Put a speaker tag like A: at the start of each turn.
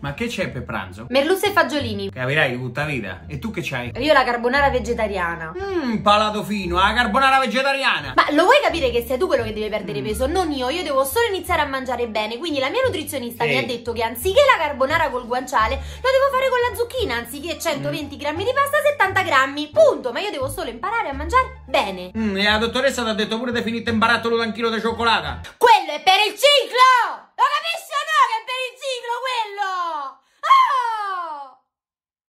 A: Ma che c'è per pranzo?
B: Merluzza e fagiolini.
A: Capirai tutta vita. E tu che c'hai?
B: Io la carbonara vegetariana. Mmm,
A: palato fino, la eh, carbonara vegetariana. Ma
B: lo vuoi capire che sei tu quello che deve perdere mm. peso? Non io, io devo solo iniziare a mangiare bene. Quindi la mia nutrizionista Ehi. mi ha detto che anziché la carbonara col guanciale, lo devo fare con la zucchina, anziché 120 mm. grammi di pasta, 70 grammi. Punto. Ma io devo solo imparare a mangiare bene.
C: Mm, e la dottoressa ti ha detto pure di finire in barattolo da un chilo di cioccolata.
B: Quello è per il ciclo!